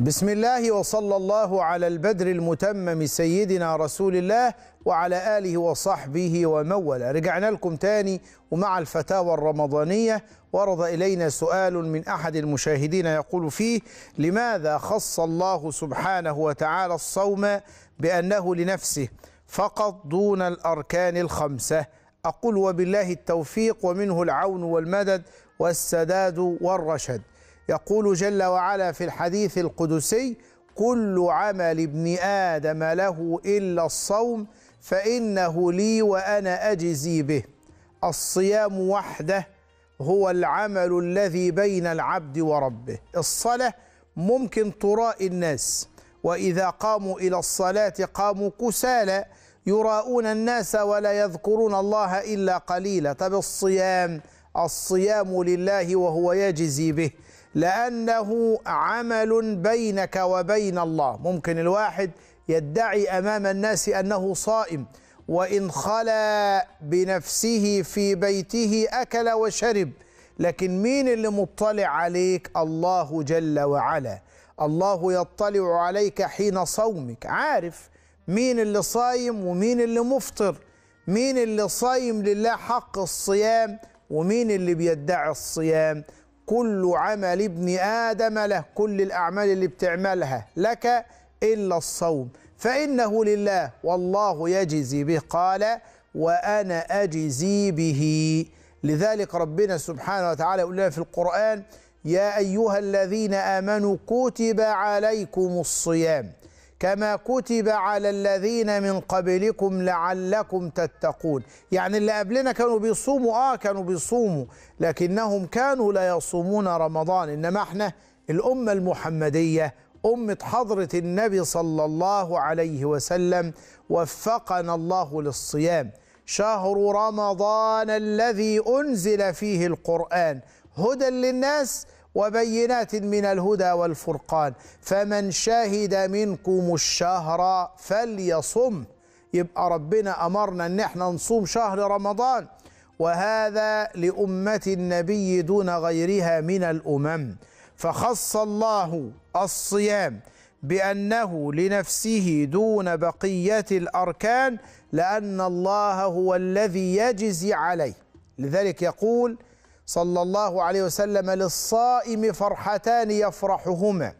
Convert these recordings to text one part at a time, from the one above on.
بسم الله وصلى الله على البدر المتمم سيدنا رسول الله وعلى آله وصحبه ومولى رجعنا لكم تاني ومع الفتاوى الرمضانية ورد إلينا سؤال من أحد المشاهدين يقول فيه لماذا خص الله سبحانه وتعالى الصوم بأنه لنفسه فقط دون الأركان الخمسة أقول وبالله التوفيق ومنه العون والمدد والسداد والرشد يقول جل وعلا في الحديث القدسي كل عمل ابن ادم له الا الصوم فانه لي وانا اجزي به الصيام وحده هو العمل الذي بين العبد وربه الصلاه ممكن تراءي الناس واذا قاموا الى الصلاه قاموا كسالى يراءون الناس ولا يذكرون الله الا قليلا طب الصيام الصيام لله وهو يجزي به لأنه عمل بينك وبين الله ممكن الواحد يدعي أمام الناس أنه صائم وإن خلا بنفسه في بيته أكل وشرب لكن مين اللي مطلع عليك الله جل وعلا الله يطلع عليك حين صومك عارف مين اللي صايم ومين اللي مفطر مين اللي صايم لله حق الصيام ومين اللي بيدعي الصيام كل عمل ابن آدم له كل الأعمال اللي بتعملها لك إلا الصوم فإنه لله والله يجزي به قال وأنا أجزي به لذلك ربنا سبحانه وتعالى يقول لنا في القرآن يا أيها الذين آمنوا كتب عليكم الصيام كما كتب على الذين من قبلكم لعلكم تتقون يعني اللي قبلنا كانوا بيصوموا اه كانوا بيصوموا لكنهم كانوا لا يصومون رمضان انما احنا الامه المحمديه امه حضره النبي صلى الله عليه وسلم وفقنا الله للصيام شهر رمضان الذي انزل فيه القران هدى للناس وبينات من الهدى والفرقان فمن شهد منكم الشهر فليصم يبقى ربنا أمرنا أن احنا نصوم شهر رمضان وهذا لأمة النبي دون غيرها من الأمم فخص الله الصيام بأنه لنفسه دون بقية الأركان لأن الله هو الذي يجزي عليه لذلك يقول صلى الله عليه وسلم للصائم فرحتان يفرحهما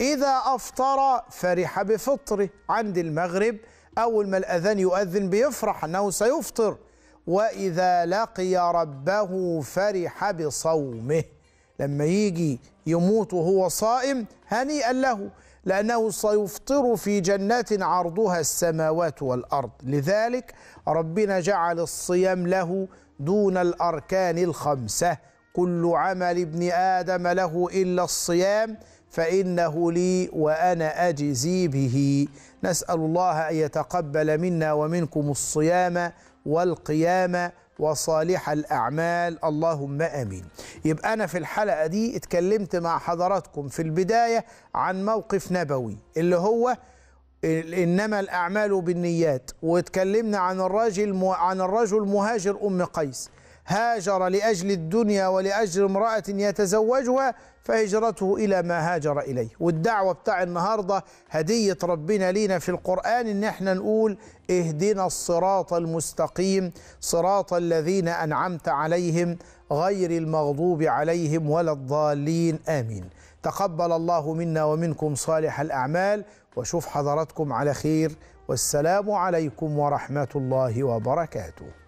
إذا أفطر فرح بفطره عند المغرب أول ما الأذان يؤذن بيفرح أنه سيفطر وإذا لقي ربه فرح بصومه لما يجي يموت وهو صائم هنيئا له لأنه سيفطر في جنات عرضها السماوات والأرض لذلك ربنا جعل الصيام له دون الاركان الخمسه كل عمل ابن ادم له الا الصيام فانه لي وانا اجزي به نسال الله ان يتقبل منا ومنكم الصيام والقيام وصالح الاعمال اللهم امين يبقى انا في الحلقه دي اتكلمت مع حضراتكم في البدايه عن موقف نبوي اللي هو انما الاعمال بالنيات واتكلمنا عن الرجل عن الرجل مهاجر ام قيس هاجر لأجل الدنيا ولأجل امرأة يتزوجها فهجرته إلى ما هاجر إليه والدعوة بتاع النهاردة هدية ربنا لينا في القرآن إن احنا نقول اهدنا الصراط المستقيم صراط الذين أنعمت عليهم غير المغضوب عليهم ولا الضالين آمين تقبل الله منا ومنكم صالح الأعمال وشوف حضراتكم على خير والسلام عليكم ورحمة الله وبركاته